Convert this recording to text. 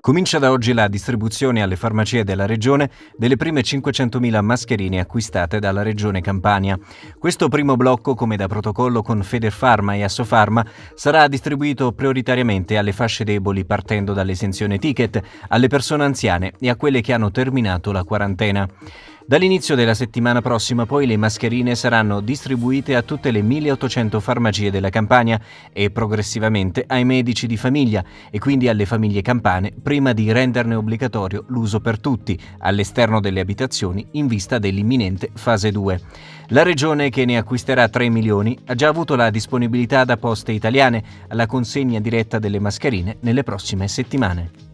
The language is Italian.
Comincia da oggi la distribuzione alle farmacie della Regione delle prime 500.000 mascherine acquistate dalla Regione Campania. Questo primo blocco, come da protocollo con Federfarma e Assofarma, sarà distribuito prioritariamente alle fasce deboli partendo dall'esenzione ticket, alle persone anziane e a quelle che hanno terminato la quarantena. Dall'inizio della settimana prossima poi le mascherine saranno distribuite a tutte le 1800 farmacie della Campania e progressivamente ai medici di famiglia e quindi alle famiglie campane prima di renderne obbligatorio l'uso per tutti all'esterno delle abitazioni in vista dell'imminente fase 2. La regione che ne acquisterà 3 milioni ha già avuto la disponibilità da poste italiane alla consegna diretta delle mascherine nelle prossime settimane.